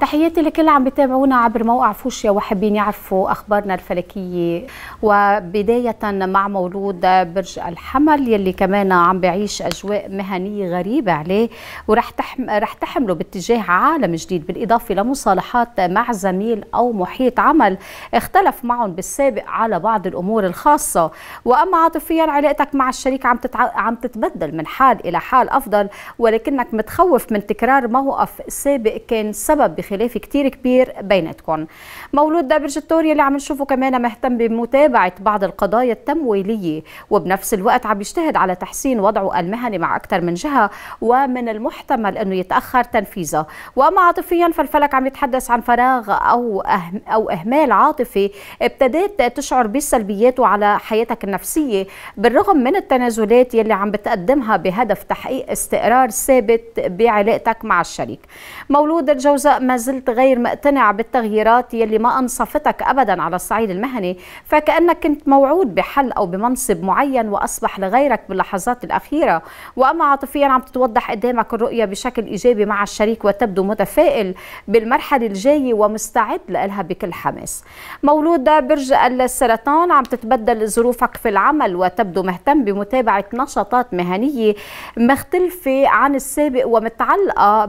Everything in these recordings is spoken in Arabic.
تحياتي لكل عم بيتابعونا عبر موقع فوشيا وحابين يعرفوا اخبارنا الفلكيه وبدايه مع مولود برج الحمل يلي كمان عم بعيش اجواء مهنيه غريبه عليه ورح تحم رح تحمله باتجاه عالم جديد بالاضافه لمصالحات مع زميل او محيط عمل اختلف معهم بالسابق على بعض الامور الخاصه واما عاطفيا علاقتك مع الشريك عم تتع... عم تتبدل من حال الى حال افضل ولكنك متخوف من تكرار موقف سابق كان سبب خلاف كتير كبير بيناتكم مولود دابرجتور يلي عم نشوفه كمان مهتم بمتابعه بعض القضايا التمويليه وبنفس الوقت عم يجتهد على تحسين وضعه المهني مع اكثر من جهه ومن المحتمل انه يتاخر تنفيذه واما عاطفيا فالفلك عم يتحدث عن فراغ او أهم او اهمال عاطفي ابتديت تشعر بسلبياته على حياتك النفسيه بالرغم من التنازلات يلي عم بتقدمها بهدف تحقيق استقرار ثابت بعلاقتك مع الشريك مولود الجوزاء ما زلت غير مقتنع بالتغييرات يلي ما أنصفتك أبدا على الصعيد المهني فكأنك كنت موعود بحل أو بمنصب معين وأصبح لغيرك باللحظات الأخيرة وأما عاطفيا عم تتوضح قدامك الرؤية بشكل إيجابي مع الشريك وتبدو متفائل بالمرحلة الجاية ومستعد لها بكل حماس مولود برج السرطان عم تتبدل ظروفك في العمل وتبدو مهتم بمتابعة نشاطات مهنية مختلفة عن السابق ومتعلقة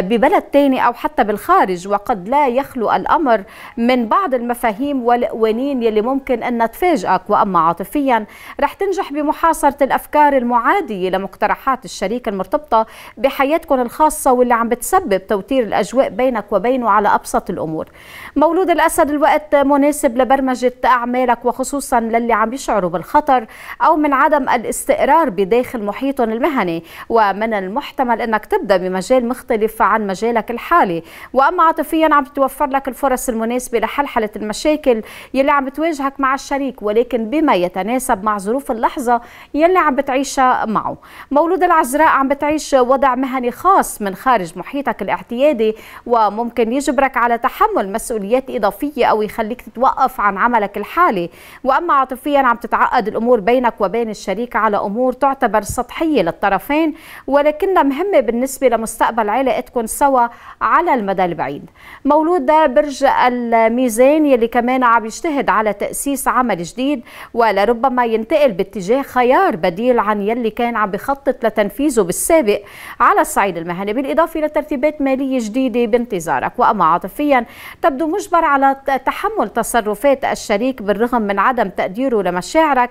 ببلد الثاني أو حتى بالخارج وقد لا يخلو الأمر من بعض المفاهيم والقوانين يلي ممكن أن تفاجئك وأما عاطفيا رح تنجح بمحاصرة الأفكار المعادية لمقترحات الشريك المرتبطة بحياتكم الخاصة واللي عم بتسبب توتير الأجواء بينك وبينه على أبسط الأمور مولود الأسد الوقت مناسب لبرمجة أعمالك وخصوصا للي عم يشعروا بالخطر أو من عدم الاستقرار بداخل محيطهم المهني ومن المحتمل أنك تبدأ بمجال مختلف عن مجالك لك الحالي واما عاطفيا عم تتوفر لك الفرص المناسبه لحلحله المشاكل يلي عم بتواجهك مع الشريك ولكن بما يتناسب مع ظروف اللحظه يلي عم بتعيشها معه مولود العذراء عم بتعيش وضع مهني خاص من خارج محيطك الاعتيادي وممكن يجبرك على تحمل مسؤوليات اضافيه او يخليك تتوقف عن عملك الحالي واما عاطفيا عم تتعقد الامور بينك وبين الشريك على امور تعتبر سطحيه للطرفين ولكنها مهمه بالنسبه لمستقبل علاقتكم سوا على المدى البعيد مولود برج الميزان يلي كمان عم يجتهد على تأسيس عمل جديد ولربما ينتقل باتجاه خيار بديل عن يلي كان عم بخطط لتنفيذه بالسابق على الصعيد المهني بالإضافة لترتيبات مالية جديدة بانتظارك وأما عاطفيا تبدو مجبر على تحمل تصرفات الشريك بالرغم من عدم تقديره لمشاعرك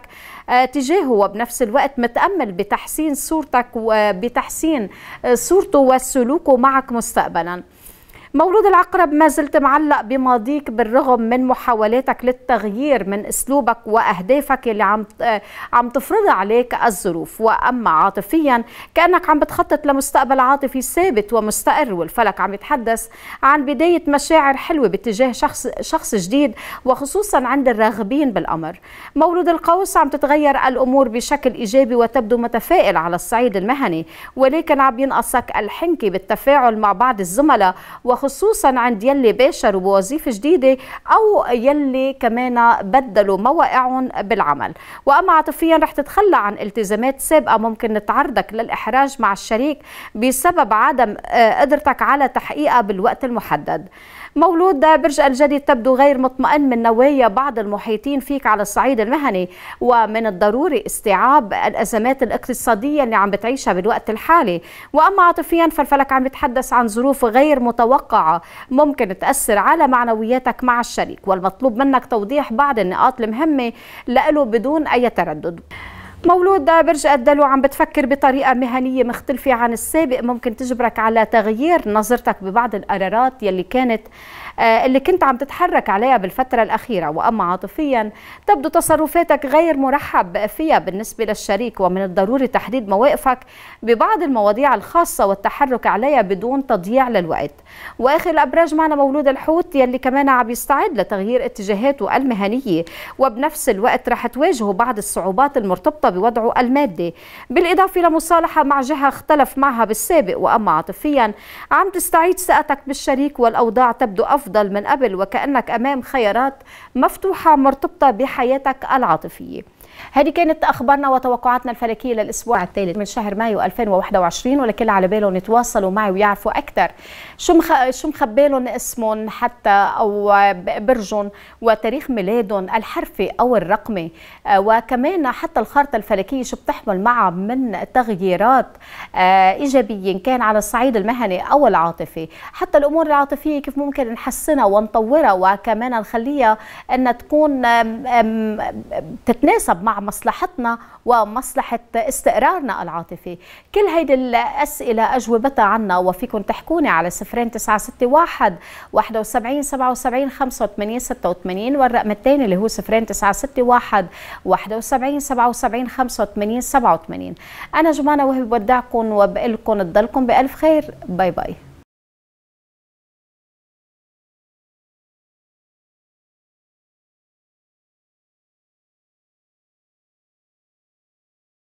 آه، تجاهه وبنفس الوقت متأمل بتحسين صورتك وبتحسين آه، آه، صورته وسلوكه معك مستقبلا مولود العقرب ما زلت معلق بماضيك بالرغم من محاولاتك للتغيير من اسلوبك واهدافك اللي عم عم تفرضها عليك الظروف واما عاطفيا كانك عم بتخطط لمستقبل عاطفي ثابت ومستقر والفلك عم يتحدث عن بدايه مشاعر حلوه باتجاه شخص شخص جديد وخصوصا عند الراغبين بالامر مولود القوس عم تتغير الامور بشكل ايجابي وتبدو متفائل على الصعيد المهني ولكن عم ينقصك الحنكه بالتفاعل مع بعض الزملاء و خصوصا عند يلي باشروا بوظيفه جديده او يلي كمان بدلوا مواقعهم بالعمل واما عاطفيا رح تتخلى عن التزامات سابقه ممكن تعرضك للاحراج مع الشريك بسبب عدم آه، قدرتك على تحقيقها بالوقت المحدد مولود برج الجدي تبدو غير مطمئن من نوايا بعض المحيطين فيك على الصعيد المهني ومن الضروري استيعاب الأزمات الاقتصادية اللي عم بتعيشها بالوقت الحالي وأما عاطفيا فالفلك عم يتحدث عن ظروف غير متوقعة ممكن تأثر على معنوياتك مع الشريك والمطلوب منك توضيح بعض النقاط المهمة له بدون أي تردد مولود برج الدلو عم بتفكر بطريقة مهنية مختلفة عن السابق ممكن تجبرك على تغيير نظرتك ببعض القرارات يلي كانت آه، اللي كنت عم تتحرك عليها بالفترة الأخيرة وأما عاطفيا تبدو تصرفاتك غير مرحب فيها بالنسبة للشريك ومن الضروري تحديد مواقفك ببعض المواضيع الخاصة والتحرك عليها بدون تضييع للوقت وآخر الأبراج معنا مولود الحوت يلي كمان عم يستعد لتغيير اتجاهاته المهنية وبنفس الوقت رح تواجهه بعض الصعوبات المرتبطة بوضعه المادي بالإضافة لمصالحة مع جهة اختلف معها بالسابق وأما عاطفيا عم تستعيد ثقتك بالشريك والأوضاع تبدو أفضل من قبل وكأنك أمام خيارات مفتوحة مرتبطة بحياتك العاطفية هذه كانت أخبارنا وتوقعاتنا الفلكية للأسبوع الثالث من شهر مايو 2021 ولكل على بالهم يتواصلوا معي ويعرفوا أكثر شو مخ... شو مخبالهم اسمهم حتى أو برجهم وتاريخ ميلادهم الحرفي أو الرقمي آه، وكمان حتى الخارطة الفلكية شو بتحمل معها من تغييرات آه، إيجابية إن كان على الصعيد المهني أو العاطفي حتى الأمور العاطفية كيف ممكن نحسنها ونطورها وكمان نخليها أن تكون تتناسب مع مصلحتنا ومصلحة استقرارنا العاطفي كل هيدي الأسئلة أجوبتها عنا وفيكم تحكوني على سفرين تسعة ستة واحد واحد وسبعين سبعة وسبعين خمسة وثمانين ستة وثمانين والرقم الثاني اللي هو سفرين تسعة ستة واحد واحد وسبعين سبعة وسبعين خمسة وثمانين سبعة وثمانين أنا جمانة وهبي بودعكم وبقلكم تضلكم بألف خير باي باي